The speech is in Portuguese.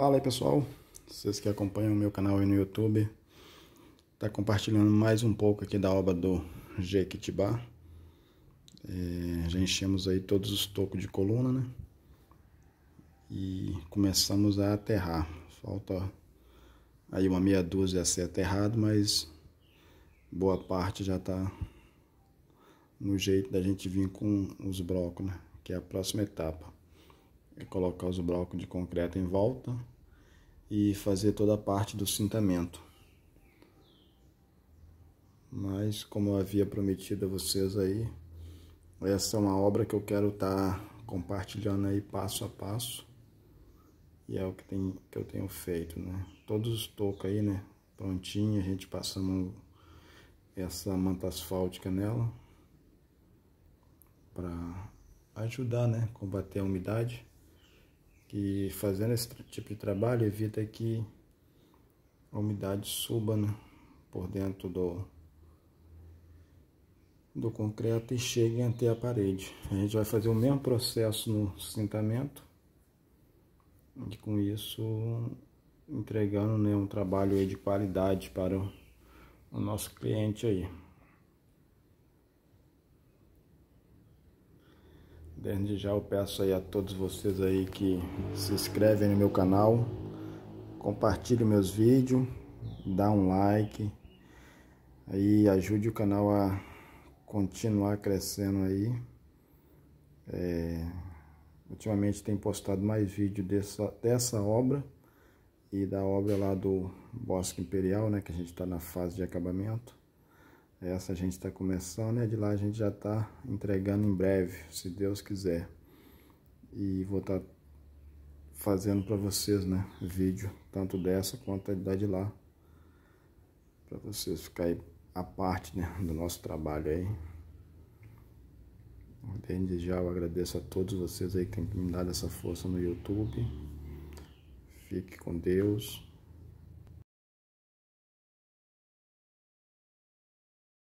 Fala aí pessoal, vocês que acompanham o meu canal aí no YouTube, tá compartilhando mais um pouco aqui da obra do Jequitibá. É, já enchemos aí todos os tocos de coluna, né? E começamos a aterrar. Falta aí uma meia dúzia a ser aterrado, mas boa parte já tá no jeito da gente vir com os blocos, né? Que é a próxima etapa. É colocar os blocos de concreto em volta e fazer toda a parte do cintamento. Mas como eu havia prometido a vocês aí, essa é uma obra que eu quero estar tá compartilhando aí passo a passo. E é o que, tem, que eu tenho feito, né? Todos os tocos aí, né? Prontinho, a gente passando essa manta asfáltica nela para ajudar, né? Combater a umidade que fazendo esse tipo de trabalho evita que a umidade suba né, por dentro do, do concreto e chegue até a parede. A gente vai fazer o mesmo processo no cintamento e com isso entregando né, um trabalho de qualidade para o, o nosso cliente aí. Desde já eu peço aí a todos vocês aí que se inscrevem no meu canal, compartilhem meus vídeos, dá um like aí ajude o canal a continuar crescendo aí. É, ultimamente tem postado mais vídeo dessa, dessa obra e da obra lá do Bosque Imperial, né, que a gente está na fase de acabamento. Essa a gente está começando e de lá a gente já está entregando em breve, se Deus quiser. E vou estar tá fazendo para vocês, né, vídeo tanto dessa quanto da de lá, para vocês ficarem a parte, né, do nosso trabalho aí. Desde já eu agradeço a todos vocês aí que têm me dado essa força no YouTube. Fique com Deus.